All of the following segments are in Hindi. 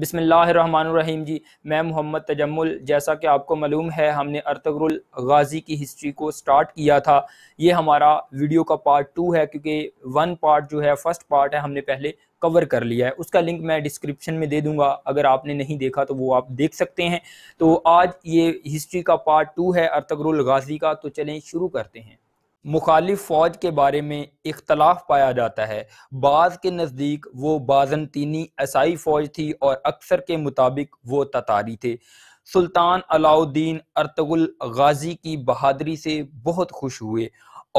बिसमीम जी मैं मोहम्मद तजम्मुल जैसा कि आपको मालूम है हमने अर्तगरुल गाजी की हिस्ट्री को स्टार्ट किया था ये हमारा वीडियो का पार्ट टू है क्योंकि वन पार्ट जो है फर्स्ट पार्ट है हमने पहले कवर कर लिया है उसका लिंक मैं डिस्क्रिप्शन में दे दूंगा अगर आपने नहीं देखा तो वो आप देख सकते हैं तो आज ये हिस्ट्री का पार्ट टू है अर्तगरुल गाजी का तो चलें शुरू करते हैं मुखालिफ फौज के बारे में इख्तलाफ पाया जाता है बाज़ के नज़दीक वो बाज़नतीनी ईसाई फौज थी और अक्सर के मुताबिक वो ततारी थे सुल्तान अलाउद्दीन अर्तगुल गाजी की बहादरी से बहुत खुश हुए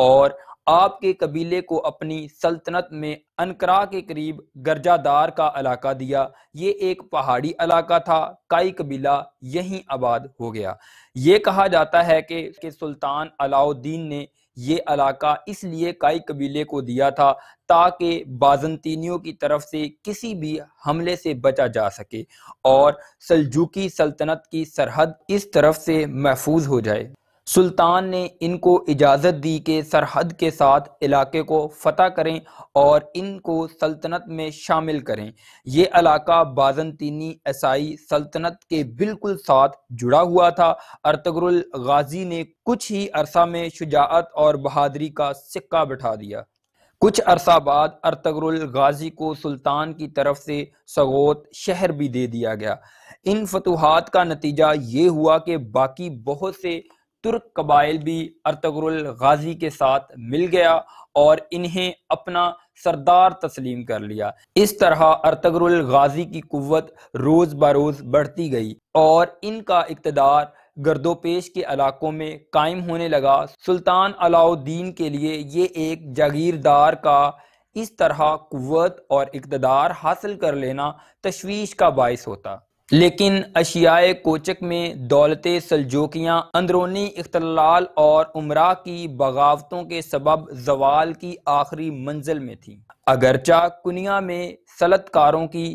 और आपके कबीले को अपनी सल्तनत में अनकरा के करीब गर्जादार का इलाका दिया ये एक पहाड़ी इलाका था काई कबीला यहीं आबाद हो गया ये कहा जाता है कि सुल्तान अलाउद्दीन ने ये इलाका इसलिए काई कबीले को दिया था ताकि बाजनतीनियों की तरफ से किसी भी हमले से बचा जा सके और सलजूकी सल्तनत की सरहद इस तरफ से महफूज हो जाए सुल्तान ने इनको इजाज़त दी कि सरहद के साथ इलाके को फतह करें और इनको सल्तनत में शामिल करें ये इलाका बाजनतीनी ईसाई सल्तनत के बिल्कुल साथ जुड़ा हुआ था अर्तगरुल गाजी ने कुछ ही अरसा में शुजात और बहादरी का सिक्का बिठा दिया कुछ अरसा बाद अर्तगरुल गाजी को सुल्तान की तरफ से सगोत शहर भी दे दिया गया इन फतुहात का नतीजा ये हुआ कि बाकी बहुत से तुर्क कबाइल भी अरतगरुल गाजी के साथ मिल गया और इन्हें अपना सरदार तस्लीम कर लिया इस तरह अरतगरुल गाजी की कुत रोज़ बरोज़ बढ़ती गई और इनका इकतदार गर्दोपेश के इलाकों में कायम होने लगा सुल्तान अलाउद्दीन के लिए ये एक जागीरदार का इस तरह कुत और इकतदार हासिल कर लेना तशवीश का बायस होता लेकिन अशियाए कोचक में दौलत सलजोकियाँ अंदरूनी इख्तलाल और उमरा की बगावतों के सबब जवाल की आखिरी मंजिल में थी अगरचा कुनिया में सलतकारों की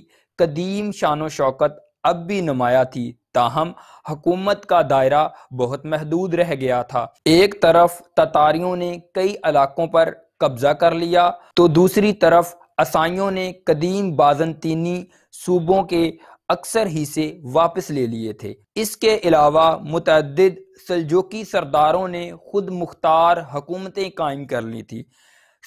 कदीम शान शौकत अब भी नुमाया थी ताहम हकूमत का दायरा बहुत महदूद रह गया था एक तरफ ततारियों ने कई इलाकों पर कब्जा कर लिया तो दूसरी तरफ असाइयों ने कदीम बाजनतीनी सूबों के अक्सर ही से वापस ले लिए थे इसके अलावा मुतद सलजोकी सरदारों ने खुद मुख्तार हुकूमतें कायम कर ली थी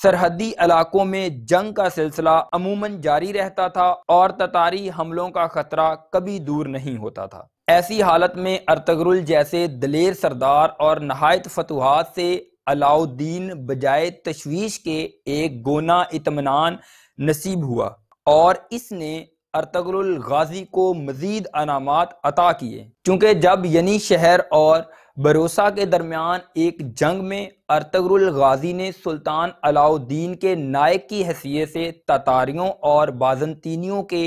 सरहदी इलाकों में जंग का सिलसिला अमूमन जारी रहता था और ततारी हमलों का खतरा कभी दूर नहीं होता था ऐसी हालत में अरतगरुल जैसे दलेर सरदार और नहायत फतुहात से अलाउद्दीन बजाय तशवीश के एक गोना इतमान नसीब हुआ और इसने अरतगरुल गाजी को मजीद अनामात अता किए चूंकि जब यनी शहर और बरोसा के दरमियान एक जंग में अरतगरुल गाजी ने सुल्तान अलाउद्दीन के नायक की हैसियत से ततारियों और बाजनतीनियों के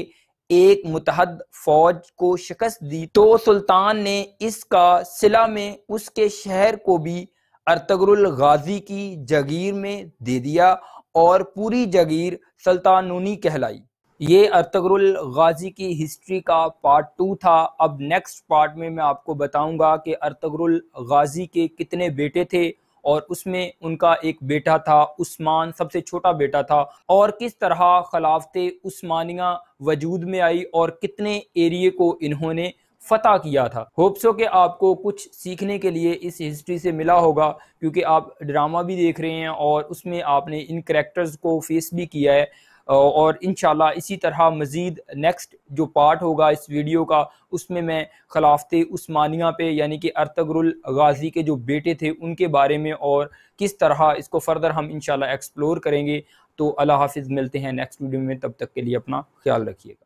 एक मुतहद फौज को शिकस्त दी तो सुल्तान ने इसका सिला में उसके शहर को भी अरतगरुल गाजी की जगीर में दे दिया और पूरी जगीर सुल्तानूनी कहलाई ये अर्तगरुल गाजी की हिस्ट्री का पार्ट टू था अब नेक्स्ट पार्ट में मैं आपको बताऊंगा कि अर्तगरुल गाजी के कितने बेटे थे और उसमें उनका एक बेटा था उस्मान सबसे छोटा बेटा था और किस तरह खिलाफत उस्मानिया वजूद में आई और कितने एरिए को इन्होंने फतह किया था होप्सो के आपको कुछ सीखने के लिए इस हिस्ट्री से मिला होगा क्योंकि आप ड्रामा भी देख रहे हैं और उसमें आपने इन करेक्टर्स को फेस भी किया है और इन इसी तरह मज़ीद नेक्स्ट जो पार्ट होगा इस वीडियो का उसमें मैं खिलाफत उस्मानिया पे यानी कि अरतगरुल गाजी के जो बेटे थे उनके बारे में और किस तरह इसको फ़र्दर हम इन एक्सप्लोर करेंगे तो अल्लाह हाफिज़ मिलते हैं नेक्स्ट वीडियो में तब तक के लिए अपना ख्याल रखिएगा